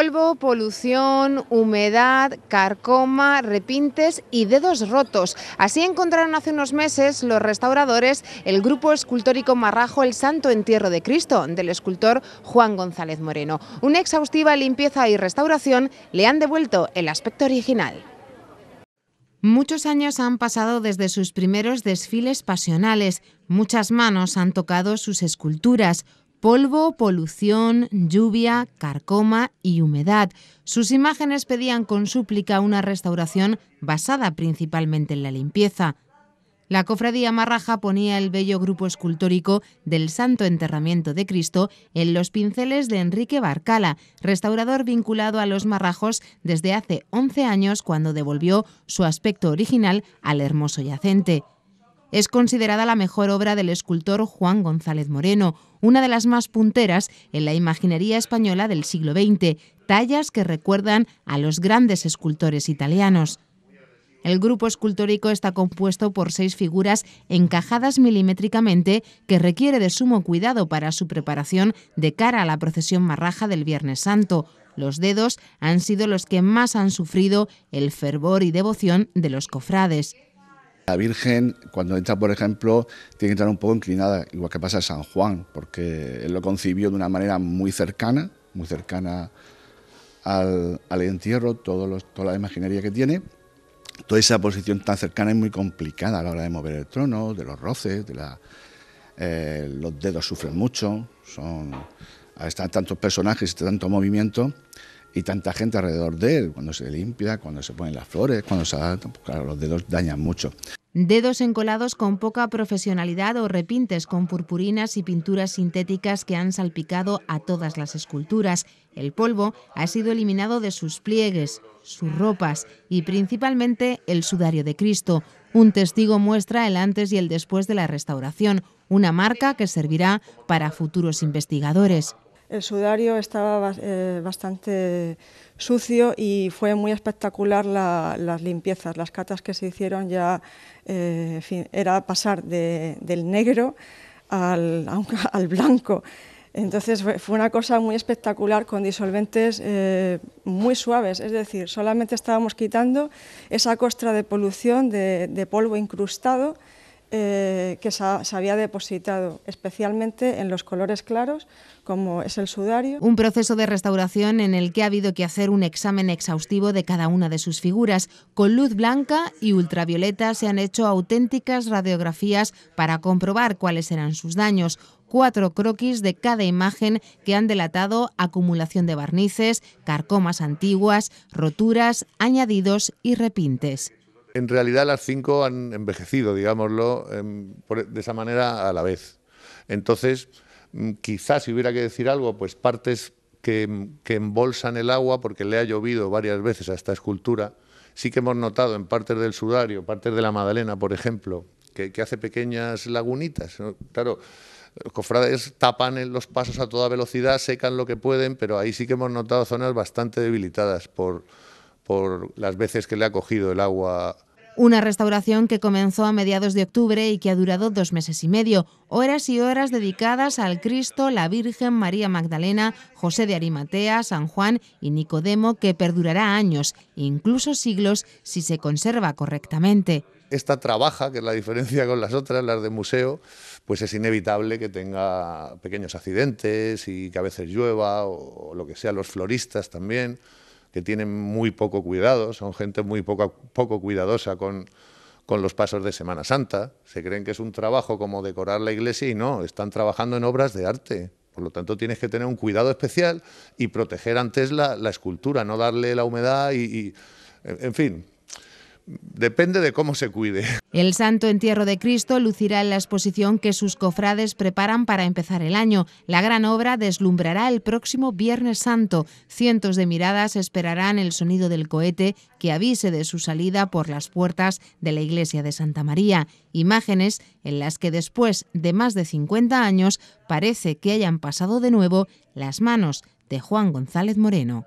polvo, polución, humedad, carcoma, repintes y dedos rotos. Así encontraron hace unos meses los restauradores el grupo escultórico marrajo El Santo Entierro de Cristo, del escultor Juan González Moreno. Una exhaustiva limpieza y restauración le han devuelto el aspecto original. Muchos años han pasado desde sus primeros desfiles pasionales, muchas manos han tocado sus esculturas, polvo, polución, lluvia, carcoma y humedad. Sus imágenes pedían con súplica una restauración basada principalmente en la limpieza. La cofradía marraja ponía el bello grupo escultórico del Santo Enterramiento de Cristo en los pinceles de Enrique Barcala, restaurador vinculado a los marrajos desde hace 11 años cuando devolvió su aspecto original al hermoso yacente. Es considerada la mejor obra del escultor Juan González Moreno, una de las más punteras en la imaginería española del siglo XX, tallas que recuerdan a los grandes escultores italianos. El grupo escultórico está compuesto por seis figuras encajadas milimétricamente que requiere de sumo cuidado para su preparación de cara a la procesión marraja del Viernes Santo. Los dedos han sido los que más han sufrido el fervor y devoción de los cofrades. La Virgen, cuando entra, por ejemplo, tiene que entrar un poco inclinada, igual que pasa en San Juan, porque él lo concibió de una manera muy cercana, muy cercana al, entierro, toda la imaginería que tiene. Toda esa posición tan cercana es muy complicada a la hora de mover el trono, de los roces, de la, eh, los dedos sufren mucho, son, están tantos personajes, tanto movimiento y tanta gente alrededor de él, cuando se limpia, cuando se ponen las flores, cuando se adapta, pues los dedos dañan mucho. Dedos encolados con poca profesionalidad o repintes con purpurinas y pinturas sintéticas que han salpicado a todas las esculturas. El polvo ha sido eliminado de sus pliegues, sus ropas y principalmente el sudario de Cristo. Un testigo muestra el antes y el después de la restauración, una marca que servirá para futuros investigadores. El sudario estaba eh, bastante sucio y fue muy espectacular las limpiezas, las catas que se hicieron ya, eh, era pasar del negro al, blanco. Entonces fue una cosa muy espectacular con disolventes eh, muy suaves, es decir, solamente estábamos quitando esa costra de polución de polvo incrustado eh, que se había depositado, especialmente en los colores claros, como es el sudario. Un proceso de restauración en el que ha habido que hacer un examen exhaustivo de cada una de sus figuras. Con luz blanca y ultravioleta se han hecho auténticas radiografías para comprobar cuáles eran sus daños cuatro croquis de cada imagen que han delatado acumulación de barnices, carcomas antiguas, roturas, añadidos y repintes. En realidad las cinco han envejecido, digámoslo, em, de esa manera a la vez. Entonces, mm, quizás si hubiera que decir algo, pues partes em, que, embolsan el agua, porque le ha llovido varias veces a esta escultura, sí que hemos notado en partes del sudario, partes de la Madalena, por ejemplo, que, que hace pequeñas lagunitas. Claro, los cofrades tapan los pasos a toda velocidad, secan lo que pueden, pero ahí sí que hemos notado zonas bastante debilitadas por por las veces que le ha cogido el agua. Una restauración que comenzó a mediados de octubre y que ha durado dos meses y medio, horas y horas dedicadas al Cristo, la Virgen, María Magdalena, José de Arimatea, San Juan y Nicodemo, que perdurará años, incluso siglos, si se conserva correctamente. Esta trabaja, que es la diferencia con las otras, las de museo, pues es inevitable que tenga pequeños accidentes y que a veces llueva o lo que sea, los floristas también que tienen muy poco cuidado, son gente muy poco, poco cuidadosa con, los pasos de Semana Santa. Se creen que es un trabajo como decorar la iglesia y no, están trabajando en obras de arte. Por lo tanto, tienes que tener un cuidado especial y proteger antes la, escultura, no darle la humedad y en fin, Depende de cómo se cuide. El Santo Entierro de Cristo lucirá en la exposición que sus cofrades preparan para empezar el año. La gran obra deslumbrará el próximo Viernes Santo. Cientos de miradas esperarán el sonido del cohete que avise de su salida por las puertas de la iglesia de Santa María. Imágenes en las que después de más de 50 años parece que hayan pasado de nuevo las manos de Juan González Moreno.